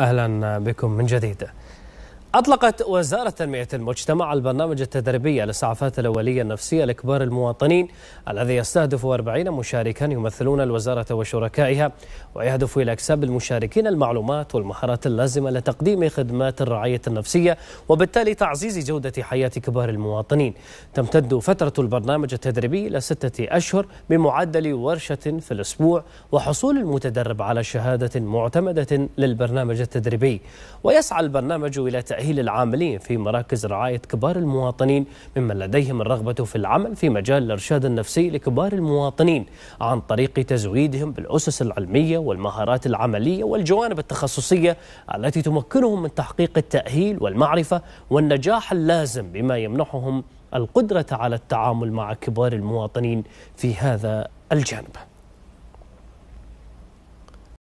أهلا بكم من جديد أطلقت وزارة تنمية المجتمع البرنامج التدريبي للإسعافات الأولية النفسية لكبار المواطنين الذي يستهدف 40 مشاركا يمثلون الوزارة وشركائها ويهدف إلى إكساب المشاركين المعلومات والمهارات اللازمة لتقديم خدمات الرعاية النفسية وبالتالي تعزيز جودة حياة كبار المواطنين تمتد فترة البرنامج التدريبي إلى ستة أشهر بمعدل ورشة في الأسبوع وحصول المتدرب على شهادة معتمدة للبرنامج التدريبي ويسعى البرنامج إلى تأ تأهيل العاملين في مراكز رعاية كبار المواطنين ممن لديهم الرغبة في العمل في مجال الإرشاد النفسي لكبار المواطنين عن طريق تزويدهم بالأسس العلمية والمهارات العملية والجوانب التخصصية التي تمكنهم من تحقيق التأهيل والمعرفة والنجاح اللازم بما يمنحهم القدرة على التعامل مع كبار المواطنين في هذا الجانب